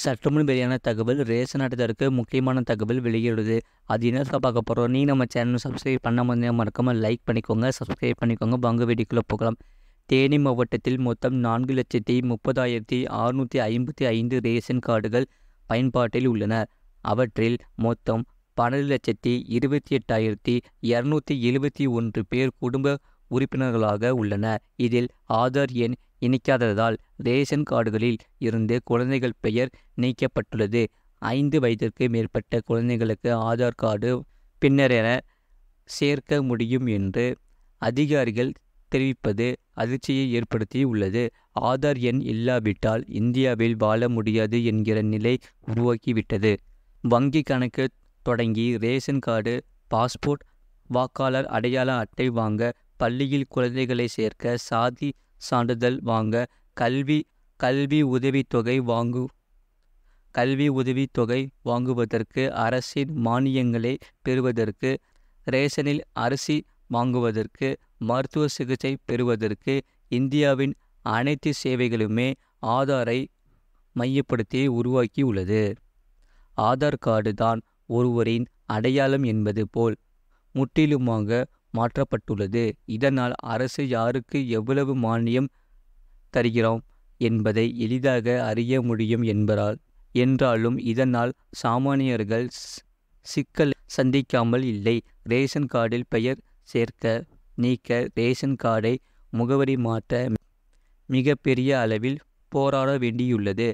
சற்றுமுன் வெளியான தகவல் ரேஷன் அட்டைதாருக்கு முக்கியமான தகவல் வெளியிடுது அது என்ன பார்க்க போகிறோம் நீ நம்ம சேனல் சப்ஸ்கிரைப் பண்ண முடியாது மறக்காமல் லைக் பண்ணிக்கோங்க சப்ஸ்கிரைப் பண்ணிக்கோங்க பங்கு வெடிக்குள்ளே போகலாம் தேனி மாவட்டத்தில் மொத்தம் நான்கு லட்சத்தி முப்பதாயிரத்தி அறுநூற்றி ஐம்பத்தி ஐந்து ரேஷன் கார்டுகள் பயன்பாட்டில் உள்ளன அவற்றில் மொத்தம் பன்னெண்டு லட்சத்தி இருபத்தி எட்டாயிரத்தி இரநூத்தி எழுபத்தி ஒன்று பேர் குடும்ப உறுப்பினர்களாக உள்ளன இதில் ஆதார் எண் இணைக்காததால் ரேஷன் கார்டுகளில் இருந்து குழந்தைகள் பெயர் நீக்கப்பட்டுள்ளது ஐந்து வயதிற்கு மேற்பட்ட குழந்தைகளுக்கு ஆதார் கார்டு பின்னரென சேர்க்க முடியும் என்று அதிகாரிகள் தெரிவிப்பது அதிர்ச்சியை ஏற்படுத்தி உள்ளது ஆதார் எண் இல்லாவிட்டால் இந்தியாவில் வாழ முடியாது என்கிற நிலை உருவாக்கிவிட்டது வங்கி கணக்கு தொடங்கி ரேஷன் கார்டு பாஸ்போர்ட் வாக்காளர் அடையாள அட்டை வாங்க பள்ளியில் குழந்தைகளை சேர்க்க சாதி சான்றிதழ் வாங்க கல்வி கல்வி உதவித்தொகை வாங்கு கல்வி உதவித்தொகை வாங்குவதற்கு அரசின் மானியங்களை பெறுவதற்கு ரேஷனில் அரிசி வாங்குவதற்கு மருத்துவ சிகிச்சை பெறுவதற்கு இந்தியாவின் அனைத்து சேவைகளுமே ஆதாரை மையப்படுத்தி உருவாக்கி உள்ளது ஆதார் கார்டு தான் ஒருவரின் அடையாளம் என்பது போல் முற்றிலுமாக மாற்றப்பட்டுள்ளது இதனால் அரசு யாருக்கு எவ்வளவு மானியம் தருகிறோம் என்பதை எளிதாக அறிய முடியும் என்பதால் என்றாலும் இதனால் சாமானியர்கள் சிக்கல் சந்திக்காமல் இல்லை ரேஷன் கார்டில் பெயர் சேர்க்க நீக்க ரேஷன் கார்டை முகவரி மாற்ற மிக பெரிய அளவில் போராட வேண்டியுள்ளது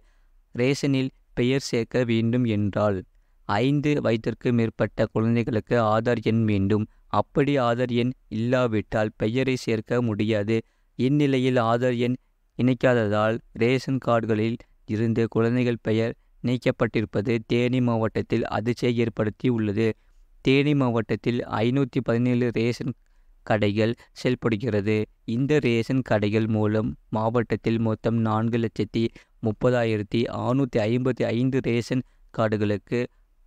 ரேஷனில் பெயர் சேர்க்க வேண்டும் என்றால் ஐந்து வயதிற்கு மேற்பட்ட குழந்தைகளுக்கு ஆதார் எண் வேண்டும் அப்படி ஆதார் எண் இல்லாவிட்டால் பெயரை சேர்க்க முடியாது இந்நிலையில் ஆதார் எண் இணைக்காததால் ரேஷன் கார்டுகளில் இருந்து குழந்தைகள் பெயர் நீக்கப்பட்டிருப்பது தேனி மாவட்டத்தில் அதிர்ச்சியை ஏற்படுத்தி உள்ளது தேனி மாவட்டத்தில் ஐநூற்றி பதினேழு ரேஷன் கடைகள் செயல்படுகிறது இந்த ரேஷன் கடைகள் மூலம் மாவட்டத்தில் மொத்தம் நான்கு லட்சத்தி முப்பதாயிரத்தி ஆறுநூற்றி ஐம்பத்தி ஐந்து ரேஷன் கார்டுகளுக்கு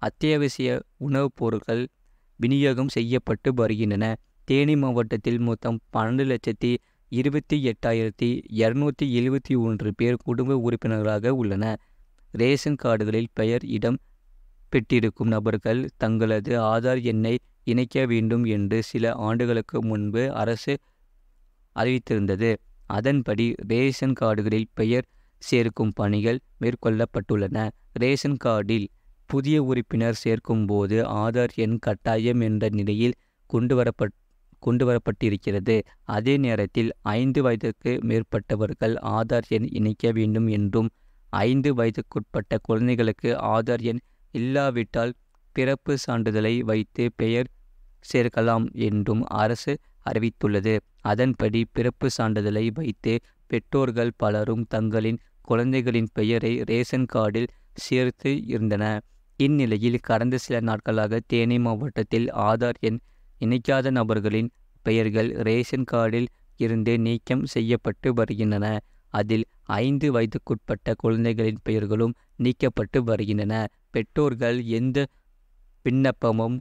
அத்தியாவசிய உணவுப் பொருட்கள் விநியோகம் செய்யப்பட்டு வருகின்றன தேனி மாவட்டத்தில் மொத்தம் பன்னெண்டு லட்சத்தி இருபத்தி எட்டாயிரத்தி இரநூத்தி எழுபத்தி ஒன்று பேர் குடும்ப உறுப்பினர்களாக உள்ளன ரேஷன் கார்டுகளில் பெயர் இடம் பெற்றிருக்கும் நபர்கள் தங்களது ஆதார் எண்ணை இணைக்க வேண்டும் என்று சில ஆண்டுகளுக்கு முன்பு அரசு அறிவித்திருந்தது அதன்படி ரேஷன் கார்டுகளில் பெயர் சேர்க்கும் பணிகள் மேற்கொள்ளப்பட்டுள்ளன ரேஷன் கார்டில் புதிய உறுப்பினர் சேர்க்கும்போது ஆதார் எண் கட்டாயம் என்ற நிலையில் கொண்டுவரப்பட் கொண்டுவரப்பட்டிருக்கிறது அதே நேரத்தில் ஐந்து வயதுக்கு மேற்பட்டவர்கள் ஆதார் எண் இணைக்க வேண்டும் என்றும் ஐந்து வயதுக்குட்பட்ட குழந்தைகளுக்கு ஆதார் எண் இல்லாவிட்டால் பிறப்பு சான்றிதழை வைத்து பெயர் சேர்க்கலாம் என்றும் அரசு அறிவித்துள்ளது அதன்படி பிறப்பு சான்றிதழை வைத்து பெற்றோர்கள் பலரும் தங்களின் குழந்தைகளின் பெயரை ரேஷன் கார்டில் சேர்த்து இருந்தன இந்நிலையில் கடந்த சில நாட்களாக தேனி மாவட்டத்தில் ஆதார் எண் இணைக்காத நபர்களின் பெயர்கள் ரேஷன் கார்டில் இருந்து நீக்கம் செய்யப்பட்டு வருகின்றன அதில் ஐந்து வயதுக்குட்பட்ட குழந்தைகளின் பெயர்களும் நீக்கப்பட்டு வருகின்றன பெற்றோர்கள் எந்த விண்ணப்பமும்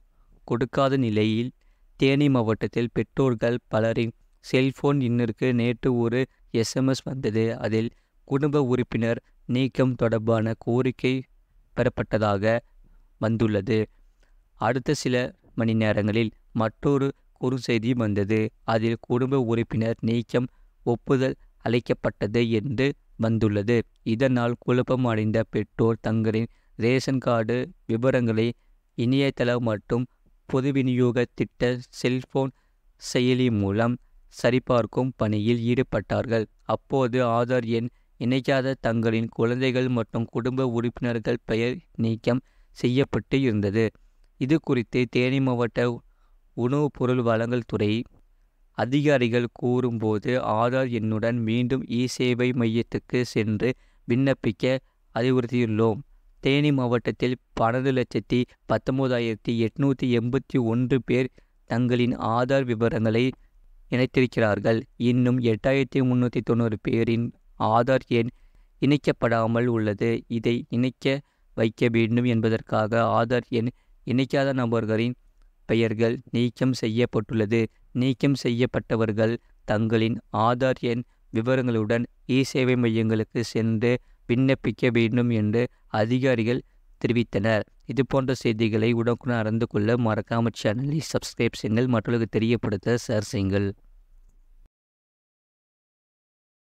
கொடுக்காத நிலையில் தேனி மாவட்டத்தில் பெற்றோர்கள் பலரின் செல்போன் இன்னிற்கு நேற்று ஒரு எஸ்எம்எஸ் வந்தது அதில் குடும்ப உறுப்பினர் நீக்கம் தொடர்பான கோரிக்கை பெறப்பட்டதாக வந்துள்ளது அடுத்த சில மணி நேரங்களில் மற்றொரு குறுஞ்செய்தி வந்தது அதில் குடும்ப உறுப்பினர் நீக்கம் ஒப்புதல் அளிக்கப்பட்டது என்று வந்துள்ளது இதனால் குழப்பம் அடைந்த பெற்றோர் தங்களின் ரேஷன் கார்டு விவரங்களை இணையதளம் மற்றும் பொது விநியோக திட்ட செல்போன் செயலி மூலம் சரிபார்க்கும் பணியில் ஈடுபட்டார்கள் அப்போது ஆதார் எண் இணைக்காத தங்களின் குழந்தைகள் மற்றும் குடும்ப உறுப்பினர்கள் பெயர் நீக்கம் செய்யப்பட்டு இருந்தது இது குறித்து தேனி மாவட்ட உணவுப் பொருள் வழங்கல் துறை அதிகாரிகள் கூறும்போது ஆதார் எண்ணுடன் மீண்டும் இ சேவை மையத்துக்கு சென்று விண்ணப்பிக்க அறிவுறுத்தியுள்ளோம் தேனி மாவட்டத்தில் பன்னெண்டு லட்சத்தி பத்தொம்போதாயிரத்தி எட்நூற்றி எண்பத்தி ஒன்று பேர் தங்களின் ஆதார் விவரங்களை இணைத்திருக்கிறார்கள் இன்னும் எட்டாயிரத்தி முந்நூற்றி தொண்ணூறு பேரின் ஆதார் எண் இணைக்கப்படாமல் உள்ளது இதை இணைக்க வைக்க வேண்டும் என்பதற்காக ஆதார் எண் இணைக்காத நபர்களின் பெயர்கள் நீக்கம் செய்யப்பட்டுள்ளது நீக்கம் செய்யப்பட்டவர்கள் தங்களின் ஆதார் எண் விவரங்களுடன் இ சேவை மையங்களுக்கு சென்று விண்ணப்பிக்க வேண்டும் என்று அதிகாரிகள் தெரிவித்தனர் இதுபோன்ற செய்திகளை உடனுக்குடன் அறிந்து கொள்ள மறக்காமல் சேனலை சப்ஸ்கிரைப் செய்யுங்கள் மற்றவர்களுக்கு தெரியப்படுத்த ஷேர் செய்யுங்கள்